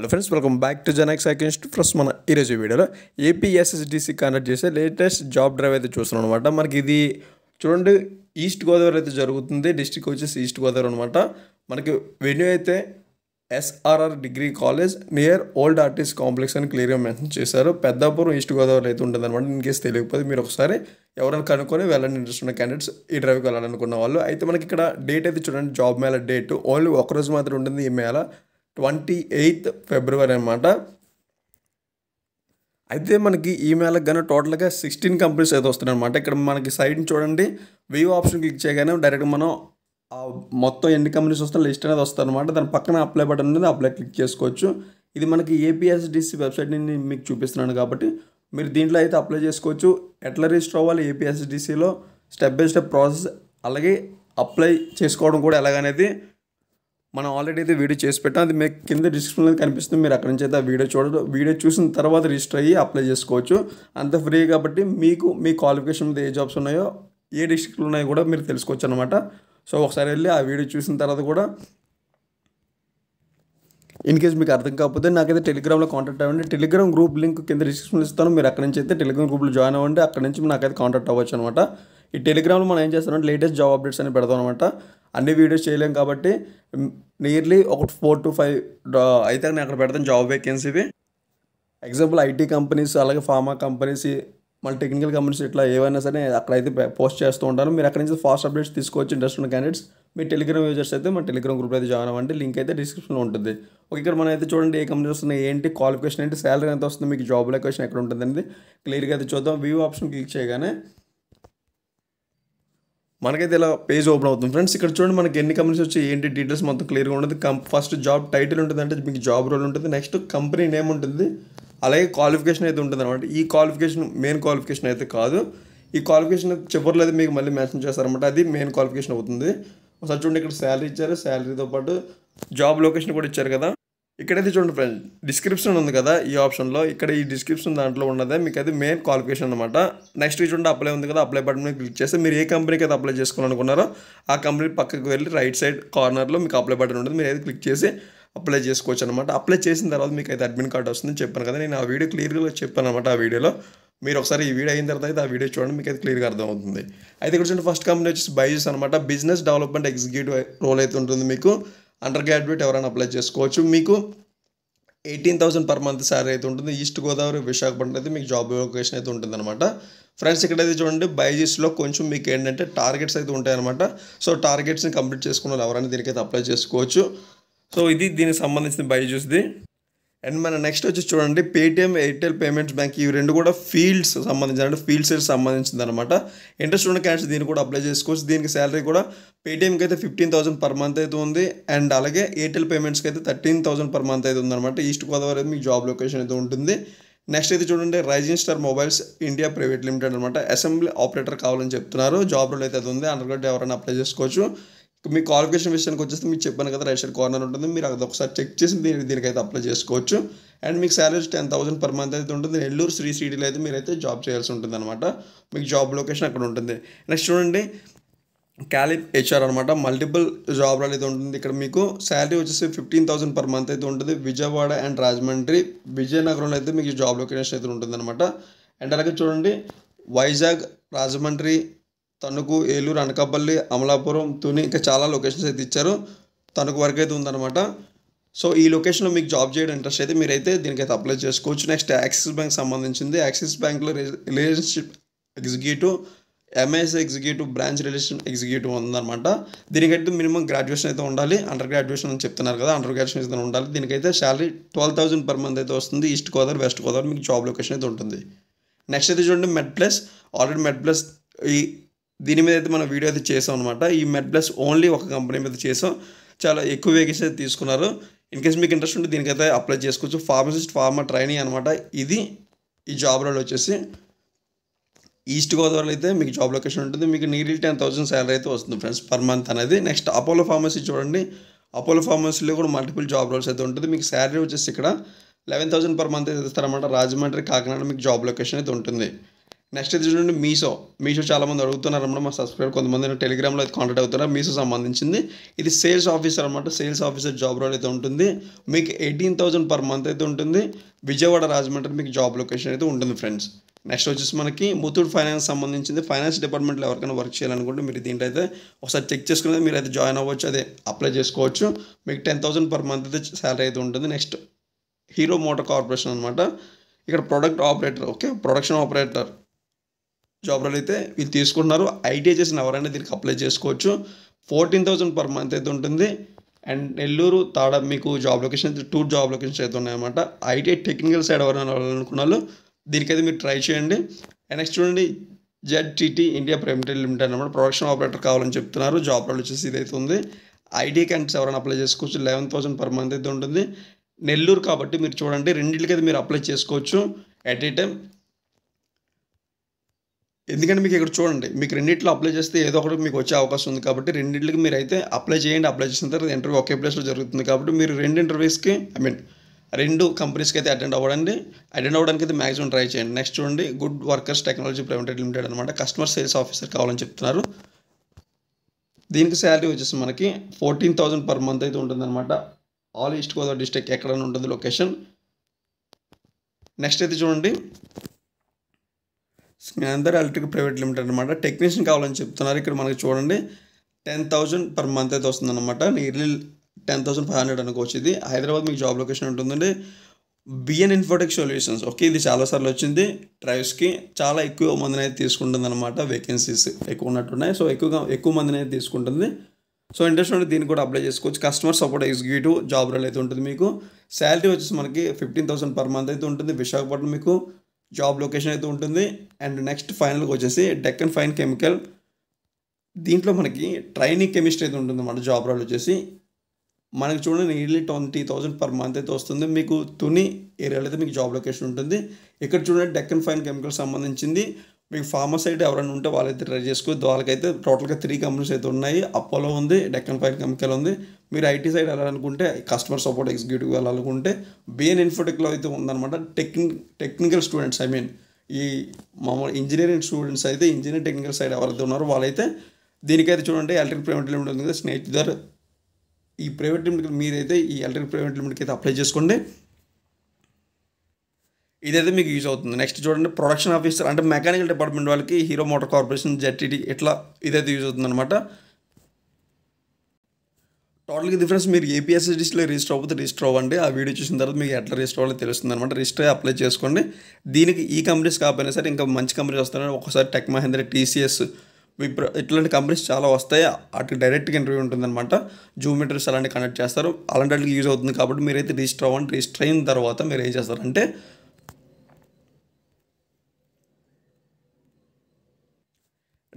hello friends welcome back to Janak seconds friends మన ఈరోజు వీడియోలో ఏపీఎస్ఎస్డిసి కండక్ట్ చేసే లేటెస్ట్ జాబ్ డ్రైవ్ అయితే చూస్తున్నాం అనమాట మనకి ఇది చూడండి ఈస్ట్ గోదావరి అయితే జరుగుతుంది డిస్టిక్ వచ్చేసి ఈస్ట్ గోదావరి అనమాట మనకి వెన్యూ అయితే SRR degree college near old artist complex అని క్లియర్గా మెన్షన్ చేశారు పెద్దాపురం ఈస్ట్ గోదావరి అయితే ఉంటుంది అనమాట ఇన్ కేసు తెలియకపోతే మీరు ఒకసారి ఎవరైనా కనుక్కొని వెళ్ళని ఇంట్రెస్ట్ ఉన్న క్యాండిడేట్స్ ఈ డ్రైవ్కి వెళ్ళాలనుకున్న వాళ్ళు అయితే మనకి ఇక్కడ డేట్ అయితే చూడండి జాబ్ మేళ డేట్ ఓన్లీ ఒకరోజు మాత్రం ఉంటుంది ఈ మేళ ట్వంటీ ఎయిత్ ఫిబ్రవరి అనమాట అయితే మనకి ఈ మేళకు కానీ టోటల్గా సిక్స్టీన్ కంపెనీస్ అయితే వస్తున్నాయి అనమాట ఇక్కడ మనకి సైడ్ని చూడండి వ్యూ ఆప్షన్ క్లిక్ చేయగానే డైరెక్ట్ మనం మొత్తం ఎన్ని కంపెనీస్ వస్తున్న లిస్ట్ అనేది వస్తుంది అనమాట దాని పక్కన అప్లై బటన్ ఉంది అప్లై క్లిక్ చేసుకోవచ్చు ఇది మనకి ఏపీఎస్డిసి వెబ్సైట్ మీకు చూపిస్తున్నాను కాబట్టి మీరు దీంట్లో అయితే అప్లై చేసుకోవచ్చు ఎట్లా రిజిస్టర్ అవ్వాలి ఏపీఎస్డిసిలో స్టెప్ బై స్టెప్ ప్రాసెస్ అలాగే అప్లై చేసుకోవడం కూడా ఎలాగనేది మనం ఆల్రెడీ అయితే వీడియో చేసి పెట్టాం అది మీకు కింద డిస్క్రిప్షన్లో కనిపిస్తుంది మీరు అక్కడి నుంచి అయితే ఆ వీడియో చూడడం వీడియో చూసిన తర్వాత రిజిస్టర్ అయ్యి అప్లై చేసుకోవచ్చు అంత ఫ్రీ కాబట్టి మీకు మీ క్వాలిఫికేషన్ మీద ఏ జాబ్స్ ఉన్నాయో ఏ డిస్ట్రిక్ట్లు ఉన్నాయో కూడా మీరు తెలుసుకోవచ్చు అనమాట సో ఒకసారి వెళ్ళి ఆ వీడియో చూసిన తర్వాత కూడా ఇన్ కేస్ మీకు అర్థం కాకపోతే నాకైతే టెలిగ్రామ్లో కాంటాక్ట్ అవ్వండి టెలిగ్రామ్ గ్రూప్ లింక్ కింద డిస్క్రిప్షన్లో ఇస్తాను మీరు అక్కడి నుంచి అయితే టెలిగ్రామ్ గ్రూప్లో జాయిన్ అవ్వండి అక్కడి నుంచి నాకైతే కాంటాక్ట్ అవ్వచ్చు అనమాట ఈ టెలిగ్రామ్లో మనం ఏం చేస్తామంటే లేటెస్ట్ జాబ్ అప్డేట్స్ అని పెడతాం అనమాట అన్ని వీడియోస్ చేయలేం కాబట్టి నియర్లీ ఒక ఫోర్ టు ఫైవ్ అయితే నేను అక్కడ పెడతాను జాబ్ వేకెన్సీవి ఎగ్జాంపుల్ ఐటీ కంపెనీస్ అలాగే ఫార్మా కంపెనీస్ మళ్ళీ టెక్నికల్ కంపెనీస్ ఇట్లా ఏవైనా సరే అక్కడైతే పోస్ట్ చేస్తూ ఉంటాను మీరు అక్కడి నుంచి ఫాస్ట్ అప్డేట్స్ తీసుకోవచ్చు ఇంట్రెస్ట్ ఉన్న క్యాండిడేట్స్ మీ టెలిగ్రామ్ యూజర్స్ అయితే మన టెలిగ్రామ్ గ్రూప్ అయితే జాయిన్ అవ్వండి లింక్ అయితే డిస్క్రిప్షన్లో ఉంటుంది ఓకే ఇక్కడ మనం అయితే చూడండి ఏ కంపెనీ వస్తుంది ఏంటి క్వాలిఫికేషన్ ఏంటి సాలరీ ఎంత వస్తుంది మీకు జాబ్ లొకేషన్ ఎక్కడ ఉంటుంది అనేది క్లియర్గా అయితే చూద్దాం వ్యూ ఆప్షన్ క్లిక్ చేయగానే మనకైతే ఇలా పేజ్ ఓపెన్ అవుతుంది ఫ్రెండ్స్ ఇక్కడ చూడండి మనకి ఎన్ని కంపెనీస్ వచ్చి ఏంటి డీటెయిల్స్ మొత్తం క్లియర్గా ఉంటుంది ఫస్ట్ జాబ్ టైటిల్ ఉంటుంది అంటే మీకు జాబ్ రోల్ ఉంటుంది నెక్స్ట్ కంపెనీ నేమ్ ఉంటుంది అలాగే క్వాలిఫికేషన్ అయితే ఉంటుంది అనమాట ఈ క్వాలిఫికేషన్ మెయిన్ క్వాలిఫికేషన్ అయితే కాదు ఈ క్వాలిఫికేషన్ చివరిలో అయితే మీకు మళ్ళీ మెన్షన్ చేస్తారనమాట అది మెయిన్ క్వాలిఫికేషన్ అవుతుంది ఒకసారి చూడండి ఇక్కడ శాలరీ ఇచ్చారు శాలరీతో పాటు జాబ్ లొకేషన్ కూడా ఇచ్చారు కదా ఇక్కడైతే చూడండి ఫ్రెండ్స్ డిస్క్రిప్షన్ ఉంది కదా ఈ ఆప్షన్లో ఇక్కడ ఈ డిస్క్రిప్షన్ దాంట్లో ఉన్నదే మీకు అది మెయిన్ క్వాలిఫికేషన్ అనమాట నెక్స్ట్ చూడండి అప్లై ఉంది కదా అప్లై బటన్ క్లిక్ చేస్తే మీరు ఏ కంపెనీకి అయితే అప్లై చేసుకోవాలనుకున్నారో ఆ కంపెనీ పక్కకు వెళ్ళి రైట్ సైడ్ కార్నర్లో మీకు అప్లై బటన్ ఉంటుంది మీరు అయితే క్లిక్ చేసి అప్లై చేసుకోవచ్చు అనమాట అప్లై చేసిన తర్వాత మీకు అయితే అడ్మిట్ కార్డ్ వస్తుందని చెప్పాను కదా నేను ఆ వీడియో క్లియర్గా చెప్పాను అనమాట ఆ వీడియోలో మీరు ఒకసారి ఈ వీడియో అయిన తర్వాత అయితే ఆ వీడియో చూడండి మీకు అయితే క్లియర్గా అర్థమవుతుంది అయితే ఇక్కడ చూడండి ఫస్ట్ కంపెనీ వచ్చేసి బైజెస్ అనమాట బిజినెస్ డెవలప్మెంట్ ఎగ్జిక్యూటివ్ రోల్ అయితే ఉంటుంది మీకు అండర్ గ్రాడ్యుయేట్ ఎవరైనా అప్లై చేసుకోవచ్చు మీకు ఎయిటీన్ థౌసండ్ పర్ మంత్ సారీ అయితే ఉంటుంది ఈస్ట్ గోదావరి విశాఖపట్నం అయితే మీకు జాబ్ లొకేషన్ అయితే ఉంటుంది అనమాట ఫ్రెండ్స్ ఇక్కడైతే చూడండి బైజీస్లో కొంచెం మీకు ఏంటంటే టార్గెట్స్ అయితే ఉంటాయన్నమాట సో టార్గెట్స్ని కంప్లీట్ చేసుకున్న ఎవరైనా దీనికైతే అప్లై చేసుకోవచ్చు సో ఇది దీనికి సంబంధించిన బైజూస్ది అండ్ మన నెక్స్ట్ వచ్చి చూడండి పేటిఎం ఎయిర్టెల్ పేమెంట్స్ బ్యాంక్ ఇవి రెండు కూడా ఫీల్డ్స్ సంబంధించిన అంటే ఫీల్డ్స్ సంబంధించింది అనమాట ఇంట్రెస్ట్ ఉన్న క్యాష్ దీన్ని కూడా అప్లై చేసుకోవచ్చు దీనికి శాలరీ కూడా పేటిఎంకి అయితే ఫిఫ్టీన్ థౌసండ్ పర్ మంత్ అయితే ఉంది అండ్ అలాగే ఎయిర్టెల్ పేమెంట్స్కి అయితే థర్టీన్ థౌసండ్ పర్ మంత్ అయితే ఉందన్నమాట ఈస్ట్ గోదావరి మీ మీకు జాబ్ లొకేషన్ అయితే ఉంటుంది నెక్స్ట్ అయితే చూడండి rising star mobiles India private limited అనమాట అసెంబ్లీ ఆపరేటర్ కావాలని చెప్తున్నారు జాబ్ రోల్ అయితే అది ఉంది అండర్ గ్రాడ్ ఎవరైనా అప్లై చేసుకోవచ్చు మీ క్వాలిఫికేషన్ విషయానికి వచ్చేస్తే మీకు చెప్పాను కదా రైట్ సైడ్ కార్నర్ ఉంటుంది మీరు అది ఒకసారి చెక్ చేసి దీని దీనికైతే అప్లై చేసుకోవచ్చు అండ్ మీకు salary ten thousand per month అయితే ఉంటుంది నెల్లూరు శ్రీ సిటీలో అయితే మీరు అయితే జాబ్ చేయాల్సి ఉంటుంది అనమాట మీకు జాబ్ లొకేషన్ అక్కడ ఉంటుంది నెక్స్ట్ చూడండి క్యాలిప్ హెచ్ఆర్ అనమాట మల్టిపుల్ జాబ్లు అయితే ఉంటుంది ఇక్కడ మీకు శాలరీ వచ్చేసి ఫిఫ్టీన్ థౌసండ్ పర్ మంత్ అయితే ఉంటుంది విజయవాడ అండ్ రాజమండ్రి విజయనగరంలో అయితే మీకు జాబ్ లొకేషన్ అయితే ఉంటుంది అనమాట అండ్ అలాగే చూడండి వైజాగ్ రాజమండ్రి తణుకు ఏలూరు అనకాపల్లి అమలాపురం తుని ఇంకా చాలా లొకేషన్స్ అయితే ఇచ్చారు తణుకు వరకు అయితే ఉందన్నమాట సో ఈ లొకేషన్లో మీకు జాబ్ చేయడం ఇంట్రెస్ట్ అయితే మీరైతే దీనికైతే అప్లై చేసుకోవచ్చు నెక్స్ట్ యాక్సిస్ బ్యాంక్ సంబంధించింది యాక్సిస్ బ్యాంక్లో relationship executive MS executive branch relation executive ఉందన్నమాట దీనికైతే మినిమం గ్రాడ్యుయేషన్ అయితే ఉండాలి అండర్ గ్రాడ్యుయేషన్ అని చెప్తున్నారు కదా అండర్ గ్రాడ్యుయేషన్ అయితే ఉండాలి దీనికైతే salary twelve thousand per month అయితే వస్తుంది ఈస్ట్ గోదావరి వెస్ట్ గోదావరి మీకు జాబ్ లొకేషన్ అయితే ఉంటుంది నెక్స్ట్ అయితే చూడండి Med Plus already Med Plus ఈ దీని మీద అయితే మనం వీడియో అయితే చేసాం అనమాట ఈ మెడ్ ప్లస్ ఓన్లీ ఒక కంపెనీ మీద చేసాం చాలా ఎక్కువ వేకెన్సీ అయితే తీసుకున్నారు ఇన్ కేస్ మీకు ఇంట్రెస్ట్ ఉంటే దీనికైతే అప్లై చేసుకోవచ్చు ఫార్మసిస్ట్ ఫార్మర్ ట్రైనింగ్ అనమాట ఇది ఈ జాబ్ రోల్ వచ్చేసి ఈస్ట్ గోదావరిలో అయితే మీకు జాబ్ లొకేషన్ ఉంటుంది మీకు నీరీ టెన్ థౌసండ్ సాలరీ అయితే వస్తుంది ఫ్రెండ్స్ పర్ మంత్ అనేది నెక్స్ట్ అపోలో ఫార్మసీ చూడండి అపోలో ఫార్మసీలో కూడా మల్టిపుల్ జాబ్ రోల్స్ అయితే ఉంటుంది మీకు శాలరీ వచ్చేసి ఇక్కడ లెవెన్ థౌసండ్ పర్ మంత్ అయితే ఇస్తారన్నమాట రాజమండ్రి కాకినాడ మీకు జాబ్ లొకేషన్ అయితే ఉంటుంది నెక్స్ట్ ఇది చూడండి మీషో మీషో చాలామంది అడుగుతున్నారు అనమాట మా సబ్స్క్రైబర్ కొంతమంది టెలిగ్రామ్లో అయితే కాంటాక్ట్ అవుతున్నారు మీషో సంబంధించింది ఇది సేల్స్ ఆఫీసర్ అనమాట సేల్స్ ఆఫీసర్ జాబ్ రోల్ అయితే ఉంటుంది మీకు ఎయిటీన్ థౌసండ్ పర్ మంత్ అయితే ఉంటుంది విజయవాడ రాజమండ్రి మీకు జాబ్ లొకేషన్ అయితే ఉంటుంది ఫ్రెండ్స్ నెక్స్ట్ వచ్చేసి మనకి ముత్తూట్ ఫైనాన్స్ సంబంధించింది ఫైనాన్స్ డిపార్ట్మెంట్లో ఎవరికైనా వర్క్ చేయాలనుకుంటే మీరు దీంట్లో అయితే ఒకసారి చెక్ చేసుకునేది మీరు అయితే జాయిన్ అవ్వచ్చు అదే అప్లై చేసుకోవచ్చు మీకు టెన్ థౌసండ్ పర్ మంత్ అయితే శాలరీ అయితే ఉంటుంది నెక్స్ట్ హీరో మోటార్ కార్పొరేషన్ అనమాట ఇక్కడ product operator okay production operator job role అయితే వీళ్ళు తీసుకుంటున్నారు ఐటీఐ చేసిన ఎవరైనా దీనికి అప్లై చేసుకోవచ్చు ఫోర్టీన్ థౌసండ్ పర్ మంత్ అయితే ఉంటుంది అండ్ నెల్లూరు తాడ మీకు జాబ్ లొకేషన్ అయితే టూ జాబ్ లొకేషన్స్ అయితే ఉన్నాయన్నమాట ఐటీఐ టెక్నికల్ సైడ్ ఎవరైనా అనుకున్న వాళ్ళు దీనికైతే మీరు ట్రై చేయండి అండ్ నెక్స్ట్ చూడండి జెడ్టీటీ ఇండియా ప్రైవేట్ లిమిటెడ్ అనమాట ప్రొడక్షన్ ఆపరేటర్ కావాలని చెప్తున్నారు జాబ్ రోల్ వచ్చేసి ఇదైతే ఉంది ఐటీ క్యాండిడేట్స్ ఎవరైనా అప్లై చేసుకోవచ్చు లెవెన్ థౌసండ్ పర్ మంత్ అయితే ఉంటుంది నెల్లూరు కాబట్టి మీరు చూడండి రెండింటికి అయితే మీరు అప్లై చేసుకోవచ్చు ఎట్ ఏ టైం ఎందుకంటే మీకు ఇక్కడ చూడండి మీకు రెండింటిలో అప్లై చేస్తే ఏదో ఒకటి మీకు వచ్చే అవకాశం ఉంది కాబట్టి రెండింటికి మీరు అయితే అప్లై చేయండి అప్లై చేసిన తర్వాత ఇంటర్వ్యూ ఒకే ప్లేస్లో జరుగుతుంది కాబట్టి మీరు రెండు ఇంటర్వ్యూస్కి ఐ మీన్ రెండు కంపెనీస్కి అయితే అటెండ్ అవ్వడండి అటెండ్ అవ్వడానికి అయితే మ్యాక్సిమం ట్రై చేయండి నెక్స్ట్ చూడండి good workers technology private limited అనమాట కస్టమర్ సేల్స్ ఆఫీసర్ కావాలని చెప్తున్నారు దీనికి శాలరీ వచ్చేసి మనకి ఫోర్టీన్ థౌసండ్ పర్ మంత్ అయితే ఉంటుందన్నమాట ఆల్ ఈస్ట్ గోదావరి డిస్ట్రిక్ట్ ఎక్కడైనా ఉంటుంది లొకేషన్ నెక్స్ట్ అయితే చూడండి స్కాందర్ ఎలక్ట్రిక్ ప్రైవేట్ లిమిటెడ్ అనమాట టెక్నీషియన్ కావాలని చెప్తున్నారు ఇక్కడ మనకి చూడండి టెన్ థౌసండ్ పర్ మంత్ అయితే వస్తుందన్నమాట nearly ten thousand five hundred అనుకో ఇది హైదరాబాద్ మీకు జాబ్ లొకేషన్ ఉంటుందండి బిఎన్ ఇన్ఫోటెక్ సొల్యూషన్స్ ఓకే ఇది చాలాసార్లు వచ్చింది ట్రైవ్స్కి చాలా ఎక్కువ మందిని అయితే తీసుకుంటుంది అనమాట వేకెన్సీస్ ఎక్కువ ఉన్నట్టున్నాయి సో ఎక్కువగా ఎక్కువ మందిని అయితే తీసుకుంటుంది సో ఇంట్రెస్ట్ ఉంటే దీన్ని కూడా అప్లై చేసుకోవచ్చు customer support executive job role అయితే ఉంటుంది మీకు శాలరీ వచ్చేసి మనకి ఫిఫ్టీన్ థౌసండ్ పర్ మంత్ అయితే ఉంటుంది విశాఖపట్నం మీకు జాబ్ లొకేషన్ అయితే ఉంటుంది అండ్ నెక్స్ట్ ఫైనల్గా వచ్చేసి డెక్కన్ ఫైన్ కెమికల్ దీంట్లో మనకి ట్రైనింగ్ కెమిస్ట్రీ అయితే ఉంటుంది మన జాబ్ రోల్ వచ్చేసి మనకి చూడండి nearly twenty thousand per month అయితే వస్తుంది మీకు తుని ఏరియాలో అయితే మీకు జాబ్ లొకేషన్ ఉంటుంది ఇక్కడ చూడండి డెక్కన్ ఫైన్ కెమికల్ సంబంధించింది మీకు ఫార్మర్ సైడ్ ఎవరైనా ఉంటే వాళ్ళైతే ట్రై చేసుకోవచ్చు వాళ్ళకైతే టోటల్గా త్రీ కంపెనీస్ అయితే ఉన్నాయి అప్పోలో ఉంది డెక్కన్ ఫైర్ కెమికల్ ఉంది మీరు ఐటీ సైడ్ వెళ్ళాలనుకుంటే కస్టమర్ సపోర్ట్ ఎగ్జిక్యూటివ్ వెళ్ళాలనుకుంటే బిఎన్ ఇన్ఫోటెక్లో అయితే ఉందన్నమాట టెక్ని టెక్నికల్ స్టూడెంట్స్ ఐ మీన్ ఈ మామూలు ఇంజనీరింగ్ స్టూడెంట్స్ అయితే ఇంజనీరింగ్ టెక్నికల్ సైడ్ ఎవరైతే ఉన్నారో వాళ్ళైతే దీనికైతే చూడండి ఎలక్ట్రిక్ ప్రైవేట్ లిమిటెడ్ ఉంది కదా స్నేహితుదారు ఈ ప్రైవేట్ లిమిటెడ్ మీరైతే ఈ ఎలక్ట్రిక్ ప్రైవేట్ లిమిట్కి అయితే అప్లై చేసుకోండి ఇదైతే మీకు యూజ్ అవుతుంది నెక్స్ట్ చూడండి ప్రొడక్షన్ ఆఫీసర్ అంటే మెకానికల్ డిపార్ట్మెంట్ వాళ్ళకి హీరో మోటార్ కార్పొరేషన్ జెడ్టీడీ ఇట్లా ఇదైతే యూజ్ అవుతుంది అనమాట టోటల్గా డిఫరెన్స్ మీరు ఏపీఎస్ఎస్డిస్లో రిజిస్టర్ అవ్వకపోతే రిజిస్టర్ అవ్వండి ఆ వీడియో చూసిన తర్వాత మీకు ఎట్లా రిజిస్టర్ అవ్వాలో తెలుస్తుంది అనమాట రిజిస్టర్ అప్లై చేసుకోండి దీనికి ఈ కంపెనీస్ కాకపోయినా సరే ఇంకా మంచి కంపెనీస్ వస్తాయని ఒకసారి టెక్ మహేంద్ర టీసీఎస్ విప్రో ఇట్లాంటి కంపెనీస్ చాలా వస్తాయి అటు డైరెక్ట్గా ఇంటర్వ్యూ ఉంటుందన్నమాట జూమ్ ఇంటర్వ్యూస్ అలాంటి కండక్ట్ చేస్తారు అలాంటి వాళ్ళకి యూజ్ అవుతుంది కాబట్టి మీరైతే రిజిస్టర్ అవ్వండి రిజిస్టర్ అయిన తర్వాత మీరు ఏం చేస్తారంటే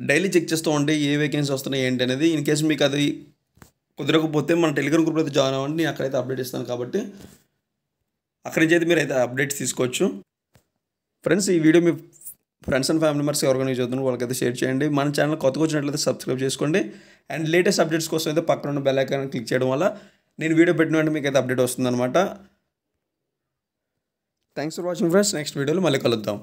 డైలీ చెక్ చేస్తూ ఉంటే ఏ వేకెన్సీ వస్తున్నాయి ఏంటి అనేది ఇన్ కేసు మీకు అది కుదరకపోతే మన టెలిగ్రామ్ గ్రూప్లో అయితే జాయిన్ అవ్వండి నేను అక్కడైతే అప్డేట్ ఇస్తాను కాబట్టి అక్కడి నుంచి అయితే మీరు అయితే అప్డేట్స్ తీసుకోవచ్చు ఫ్రెండ్స్ ఈ వీడియో మీ ఫ్రెండ్స్ అండ్ ఫ్యామిలీ మెంబర్స్ ఎవరికైనా అవుతున్నారు వాళ్ళకైతే షేర్ చేయండి మన ఛానల్ కొత్తగా వచ్చినట్లయితే సబ్స్క్రైబ్ చేసుకోండి అండ్ లేటెస్ట్ అప్డేట్స్ కోసం అయితే పక్కన ఉన్న బెల్ ఐకాన్ క్లిక్ చేయడం వల్ల నేను వీడియో పెట్టిన వెంటనే మీకు అయితే అప్డేట్ వస్తుందన్నమాట thanks for watching friends next వీడియోలో మళ్ళీ కలుద్దాం